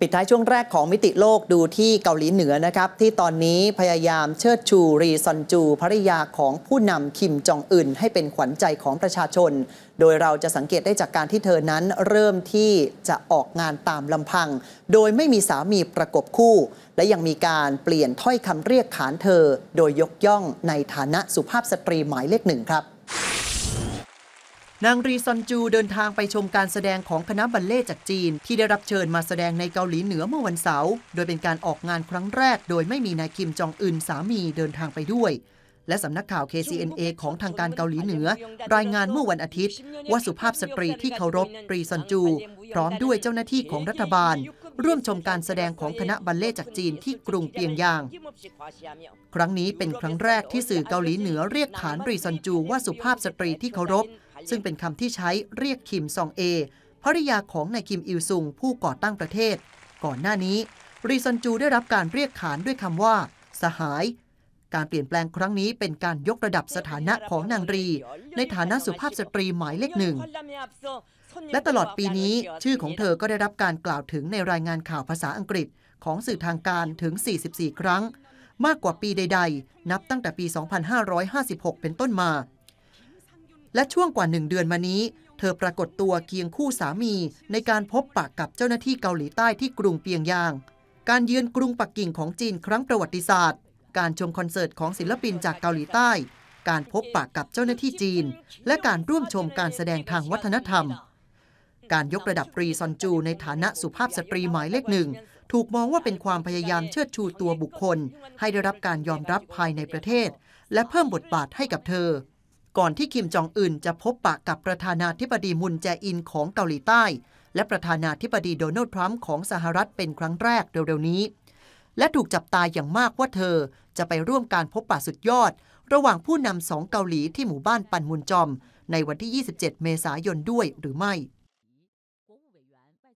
ปิดท้ายช่วงแรกของมิติโลกดูที่เกาหลีเหนือนะครับ ที่ตอนนี้พยายามเชิดชูรีซอนจูภริยาของผู้นำคิมจองอึนให้เป็นขวัญใจของประชาชน โดยเราจะสังเกตได้จากการที่เธอนั้น เริ่มที่จะออกงานตามลำพัง โดยไม่มีสามีประกบคู่ และยังมีการเปลี่ยนถ้อยคำเรียกขานเธอโดยยกย่องในฐานะสุภาพสตรีหมายเลขหนึ่งครับนางรีซอนจูเดินทางไปชมการแสดงของคณะบัลเล่จากจีน ที่ได้รับเชิญมาแสดงในเกาหลีเหนือเมื่อวันเสาร์ โดยเป็นการออกงานครั้งแรกโดยไม่มีนายคิมจองอึนสามีเดินทางไปด้วย และสำนักข่าว KCNA ของทางการเกาหลีเหนือ รายงานเมื่อวันอาทิตย์ ว่าสุภาพสตรีที่เคารพรีซอนจู พร้อมด้วยเจ้าหน้าที่ของรัฐบาล ร่วมชมการแสดงของคณะบัลเล่จากจีนที่กรุงเปียงยาง ครั้งนี้เป็นครั้งแรกที่สื่อเกาหลีเหนือ เรียกขานรีซอนจู ว่าสุภาพสตรีที่เคารพซึ่งเป็นคำที่ใช้เรียกคิมซองเอ ภริยาของนายคิมอิลซุงผู้ก่อตั้งประเทศ ก่อนหน้านี้ รีซอนจูได้รับการเรียกขานด้วยคำว่า สหาย การเปลี่ยนแปลงครั้งนี้เป็นการยกระดับสถานะของนางรี ในฐานะสุภาพสตรีหมายเลขหนึ่ง และตลอดปีนี้ ชื่อของเธอก็ได้รับการกล่าวถึงในรายงานข่าวภาษาอังกฤษ ของสื่อทางการถึง 44 ครั้ง มากกว่าปีใดๆ นับตั้งแต่ปี 2556 เป็นต้นมาและช่วงกว่าหนึ่งเดือนมานี้ เธอปรากฏตัวเคียงคู่สามีในการพบปะกับเจ้าหน้าที่เกาหลีใต้ที่กรุงเปียงยาง การเยือนกรุงปักกิ่งของจีนครั้งประวัติศาสตร์ การชมคอนเสิร์ตของศิลปินจากเกาหลีใต้ การพบปะกับเจ้าหน้าที่จีน และการร่วมชมการแสดงทางวัฒนธรรม การยกระดับรีซอนจูในฐานะสุภาพสตรีหมายเลขหนึ่งถูกมองว่าเป็นความพยายามเชิดชูตัวบุคคล ให้ได้รับการยอมรับภายในประเทศ และเพิ่มบทบาทให้กับเธอก่อนที่คิมจองอึนจะพบปะกับประธานาธิบดีมุนแจอินของเกาหลีใต้ และประธานาธิบดีโดนัลด์ทรัมป์ของสหรัฐเป็นครั้งแรกเร็วๆนี้ และถูกจับตายอย่างมากว่าเธอจะไปร่วมการพบปะสุดยอด ระหว่างผู้นำสองเกาหลีที่หมู่บ้านปันมุนจอม ในวันที่ 27 เมษายนด้วยหรือไม่